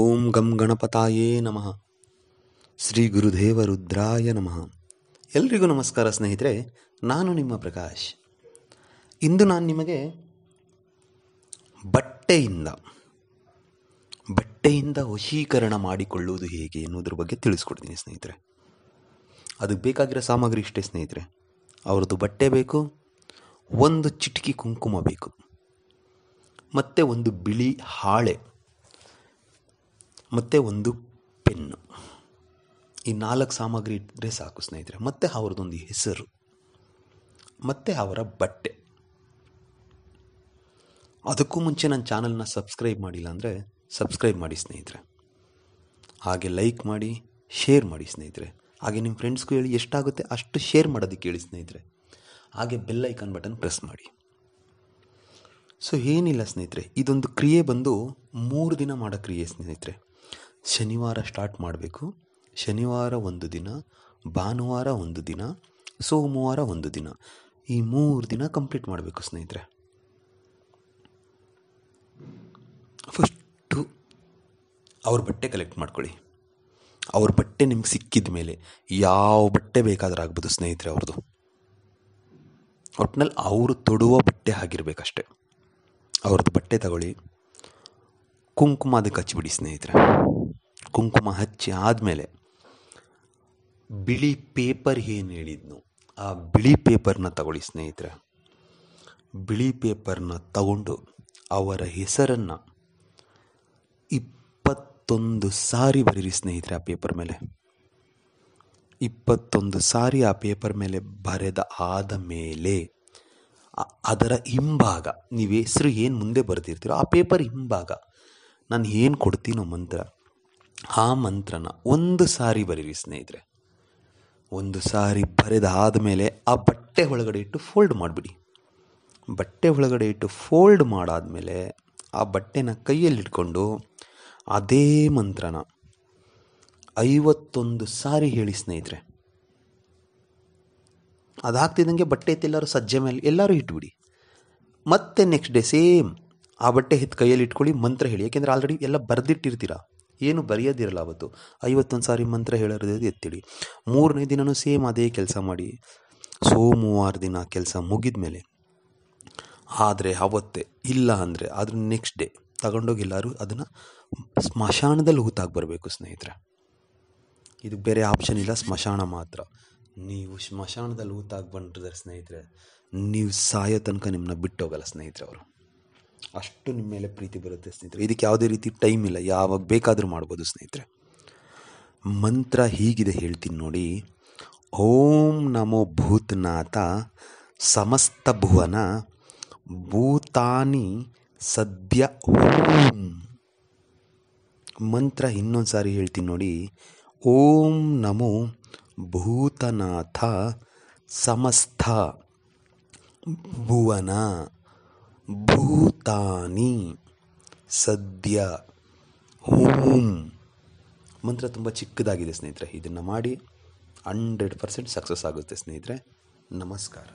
ಓಂ ಗಂ ಗಣಪತಾಯೇ ನಮಃ ಶ್ರೀ ಗುರುದೇವ ರುದ್ರಾಯ ನಮಃ ಎಲ್ರಿಗೂ ನಮಸ್ಕಾರ ಸ್ನೇಹಿತರೆ ನಾನು ನಿಮ್ಮ ಪ್ರಕಾಶ್ ಇಂದು ನಾನು ನಿಮಗೆ ಬಟ್ಟೆಯಿಂದ ಬಟ್ಟೆಯಿಂದ ವಶೀಕರಣ ಮಾಡಿಕೊಳ್ಳುವುದು ಹೇಗೆ ಎನ್ನುವುದ್ರ ಬಗ್ಗೆ ತಿಳಿಸ್ಕೊಡ್ತೀನಿ ಸ್ನೇಹಿತರೆ ಅದಕ್ಕೆ ಬೇಕಾಗಿರೋ ಸಾಮಗ್ರಿ ಇಷ್ಟೇ ಸ್ನೇಹಿತರೆ ಅವರದ್ದು ಬಟ್ಟೆ ಬೇಕು ಒಂದು ಚಿಟಕಿ ಕುಂಕುಮ ಬೇಕು ಮತ್ತು ಒಂದು ಬಿಳಿ ಹಾಳೆ ಮತ್ತು ಒಂದು ಪೆನ್ನು ಈ ನಾಲ್ಕು ಸಾಮಗ್ರಿ ಇಟ್ಟರೆ ಸಾಕು ಸ್ನೇಹಿತರೆ ಮತ್ತು ಅವ್ರದ್ದೊಂದು ಹೆಸರು ಮತ್ತು ಅವರ ಬಟ್ಟೆ ಅದಕ್ಕೂ ಮುಂಚೆ ನನ್ನ ಚಾನಲ್ನ ಸಬ್ಸ್ಕ್ರೈಬ್ ಮಾಡಿಲ್ಲ ಅಂದರೆ ಸಬ್ಸ್ಕ್ರೈಬ್ ಮಾಡಿ ಸ್ನೇಹಿತರೆ ಹಾಗೆ ಲೈಕ್ ಮಾಡಿ ಶೇರ್ ಮಾಡಿ ಸ್ನೇಹಿತರೆ ಹಾಗೆ ನಿಮ್ಮ ಫ್ರೆಂಡ್ಸ್ಗೂ ಹೇಳಿ ಎಷ್ಟಾಗುತ್ತೆ ಅಷ್ಟು ಶೇರ್ ಮಾಡೋದಕ್ಕೆ ಹೇಳಿ ಸ್ನೇಹಿತರೆ ಹಾಗೆ ಬೆಲ್ ಐಕಾನ್ ಬಟನ್ ಪ್ರೆಸ್ ಮಾಡಿ ಸೊ ಏನಿಲ್ಲ ಸ್ನೇಹಿತರೆ ಇದೊಂದು ಕ್ರಿಯೆ ಬಂದು ಮೂರು ದಿನ ಮಾಡೋ ಕ್ರಿಯೆ ಸ್ನೇಹಿತರೆ ಶನಿವಾರ ಸ್ಟಾರ್ಟ್ ಮಾಡಬೇಕು ಶನಿವಾರ ಒಂದು ದಿನ ಭಾನುವಾರ ಒಂದು ದಿನ ಸೋಮವಾರ ಒಂದು ದಿನ ಈ ಮೂರು ದಿನ ಕಂಪ್ಲೀಟ್ ಮಾಡಬೇಕು ಸ್ನೇಹಿತರೆ ಫಸ್ಟು ಅವ್ರ ಬಟ್ಟೆ ಕಲೆಕ್ಟ್ ಮಾಡ್ಕೊಳ್ಳಿ ಅವ್ರ ಬಟ್ಟೆ ನಿಮ್ಗೆ ಸಿಕ್ಕಿದ ಮೇಲೆ ಯಾವ ಬಟ್ಟೆ ಬೇಕಾದರೂ ಆಗ್ಬೋದು ಸ್ನೇಹಿತರೆ ಅವ್ರದ್ದು ಒಟ್ನಲ್ಲಿ ಅವರು ತೊಡುವ ಬಟ್ಟೆ ಆಗಿರಬೇಕಷ್ಟೆ ಅವ್ರದ್ದು ಬಟ್ಟೆ ತಗೊಳ್ಳಿ ಕುಂಕುಮ ಅದಕ್ಕೆ ಹಚ್ಚಿಬಿಡಿ ಸ್ನೇಹಿತರೆ ಕುಂಕುಮ ಹಚ್ಚಿ ಆದಮೇಲೆ ಬಿಳಿ ಪೇಪರ್ ಏನು ಹೇಳಿದ್ನು ಆ ಬಿಳಿ ಪೇಪರ್ನ ತಗೊಳ್ಳಿ ಸ್ನೇಹಿತರೆ ಬಿಳಿ ಪೇಪರ್ನ ತಗೊಂಡು ಅವರ ಹೆಸರನ್ನು ಇಪ್ಪತ್ತೊಂದು ಸಾರಿ ಬರೀರಿ ಸ್ನೇಹಿತರೆ ಆ ಪೇಪರ್ ಮೇಲೆ ಇಪ್ಪತ್ತೊಂದು ಸಾರಿ ಆ ಪೇಪರ್ ಮೇಲೆ ಬರೆದ ಆದ ಮೇಲೆ ಅದರ ಹಿಂಭಾಗ ನೀವು ಹೆಸರು ಏನು ಮುಂದೆ ಬರೆದಿರ್ತೀರೋ ಆ ಪೇಪರ್ ಹಿಂಭಾಗ ನಾನು ಏನು ಕೊಡ್ತೀನೋ ಮಂತ್ರ ಆ ಮಂತ್ರನ ಒಂದು ಸಾರಿ ಬರೀರಿ ಸ್ನೇಹಿತರೆ ಒಂದು ಸಾರಿ ಬರೆದಾದ ಮೇಲೆ ಆ ಬಟ್ಟೆ ಒಳಗಡೆ ಇಟ್ಟು ಫೋಲ್ಡ್ ಮಾಡಿಬಿಡಿ ಬಟ್ಟೆ ಒಳಗಡೆ ಇಟ್ಟು ಫೋಲ್ಡ್ ಮಾಡಾದಮೇಲೆ ಆ ಬಟ್ಟೆನ ಕೈಯಲ್ಲಿಟ್ಕೊಂಡು ಅದೇ ಮಂತ್ರನ ಐವತ್ತೊಂದು ಸಾರಿ ಹೇಳಿ ಸ್ನೇಹಿತರೆ ಅದಾಗ್ತಿದ್ದಂಗೆ ಬಟ್ಟೆ ಎತ್ತೆಲ್ಲರೂ ಸಜ್ಜೆ ಮೇಲೆ ಎಲ್ಲರೂ ಇಟ್ಬಿಡಿ ಮತ್ತೆ ನೆಕ್ಸ್ಟ್ ಡೇ ಸೇಮ್ ಆ ಬಟ್ಟೆ ಹೆತ್ತು ಕೈಯಲ್ಲಿ ಇಟ್ಕೊಳ್ಳಿ ಮಂತ್ರ ಹೇಳಿ ಯಾಕೆಂದರೆ ಆಲ್ರೆಡಿ ಎಲ್ಲ ಬರೆದಿಟ್ಟಿರ್ತೀರ ಏನು ಬರೆಯೋದಿರಲ್ಲ ಅವತ್ತು ಐವತ್ತೊಂದು ಸಾರಿ ಮಂತ್ರ ಹೇಳೋದು ಎತ್ತಿಡಿ ಮೂರನೇ ದಿನವೂ ಸೇಮ್ ಅದೇ ಕೆಲಸ ಮಾಡಿ ಸೋಮವಾರ ದಿನ ಕೆಲಸ ಮುಗಿದ ಮೇಲೆ ಆದರೆ ಅವತ್ತೇ ಇಲ್ಲ ಅಂದರೆ ಆದರೆ ನೆಕ್ಸ್ಟ್ ಡೇ ತಗೊಂಡೋಗಿ ಎಲ್ಲರೂ ಅದನ್ನು ಸ್ಮಶಾನದಲ್ಲಿ ಹೂತಾಗಿ ಬರಬೇಕು ಸ್ನೇಹಿತರೆ ಇದು ಬೇರೆ ಆಪ್ಷನ್ ಇಲ್ಲ ಸ್ಮಶಾನ ಮಾತ್ರ ನೀವು ಸ್ಮಶಾನದಲ್ಲಿ ಹೂತಾಗಿ ಬಂದ್ರೆ ಸ್ನೇಹಿತರೆ ನೀವು ಸಾಯೋ ತನಕ ನಿಮ್ಮನ್ನ ಬಿಟ್ಟೋಗಲ್ಲ ಸ್ನೇಹಿತರೆ ಅವರು ಅಷ್ಟು ನಿಮ್ಮ ಮೇಲೆ ಪ್ರೀತಿ ಬರುತ್ತೆ ಸ್ನೇಹಿತರೆ ಇದಕ್ಕೆ ಯಾವುದೇ ರೀತಿ ಟೈಮ್ ಇಲ್ಲ ಯಾವಾಗ ಬೇಕಾದರೂ ಮಾಡ್ಬೋದು ಸ್ನೇಹಿತರೆ ಮಂತ್ರ ಹೀಗಿದೆ ಹೇಳ್ತೀನಿ ನೋಡಿ ಓಂ ನಮೋ ಭೂತನಾಥ ಸಮಸ್ತ ಭುವನ ಭೂತಾನಿ ಸದ್ಯ ಓಂ ಮಂತ್ರ ಇನ್ನೊಂದು ಸಾರಿ ಹೇಳ್ತೀನಿ ನೋಡಿ ಓಂ ನಮೋ ಭೂತನಾಥ ಸಮಸ್ತ ಭುವನ ಭೂತಾನಿ ಸದ್ಯ ಹೂಂ ಮಂತ್ರ ತುಂಬ ಚಿಕ್ಕದಾಗಿದೆ ಸ್ನೇಹಿತರೆ ಇದನ್ನು ಮಾಡಿ ಹಂಡ್ರೆಡ್ ಪರ್ಸೆಂಟ್ ಸಕ್ಸಸ್ ಆಗುತ್ತೆ ಸ್ನೇಹಿತರೆ ನಮಸ್ಕಾರ